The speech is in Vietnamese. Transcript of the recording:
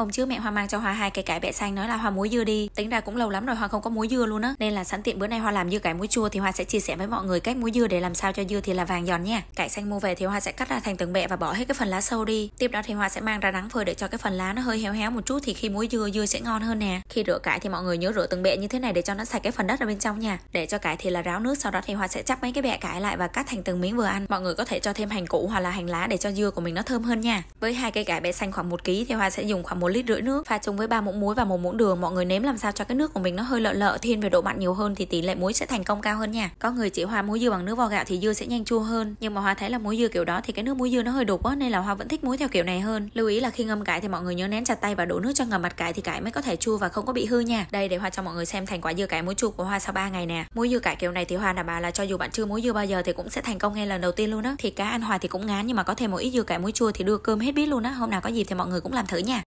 Hôm trước mẹ Hoa mang cho Hoa hai cái cải bẹ xanh nói là Hoa muối dưa đi. Tính ra cũng lâu lắm rồi Hoa không có muối dưa luôn á. Nên là sẵn tiện bữa nay Hoa làm dưa cải muối chua thì Hoa sẽ chia sẻ với mọi người cách muối dưa để làm sao cho dưa thì là vàng giòn nha. Cải xanh mua về thì Hoa sẽ cắt ra thành từng bẹ và bỏ hết cái phần lá sâu đi. Tiếp đó thì Hoa sẽ mang ra nắng phơi để cho cái phần lá nó hơi héo héo một chút thì khi muối dưa dưa sẽ ngon hơn nè. Khi rửa cải thì mọi người nhớ rửa từng bẹ như thế này để cho nó sạch cái phần đất ở bên trong nha. Để cho cải thì là ráo nước sau đó thì Hoa sẽ chắp mấy cái bẹ cải lại và cắt thành từng miếng vừa ăn. Mọi người có thể cho thêm hành củ hoặc là hành lá để cho dưa của mình nó thơm hơn nha. Với hai cây cải bẹ xanh khoảng một ký thì Hoa sẽ dùng khoảng một lít rưỡi nước pha chung với ba muỗng muối và một muỗng đường mọi người nếm làm sao cho cái nước của mình nó hơi lợ lợ thiên về độ mặn nhiều hơn thì tỷ lệ muối sẽ thành công cao hơn nha có người chỉ hòa muối dưa bằng nước vo gạo thì dưa sẽ nhanh chua hơn nhưng mà hoa thấy là muối dưa kiểu đó thì cái nước muối dưa nó hơi đục á nên là hoa vẫn thích muối theo kiểu này hơn lưu ý là khi ngâm cải thì mọi người nhớ nén chặt tay và đổ nước cho ngầm mặt cải thì cải mới có thể chua và không có bị hư nha đây để hoa cho mọi người xem thành quả dưa cải muối chua của hoa sau 3 ngày nè muối dưa cải kiểu này thì hoa đảm bảo là cho dù bạn chưa muối dưa bao giờ thì cũng sẽ thành công ngay lần đầu tiên luôn á thì cá ăn hòa thì cũng ngán nhưng mà có thêm một ít dưa cải muối chua thì đưa cơm hết biết luôn á hôm nào có dịp thì mọi người cũng làm thử nha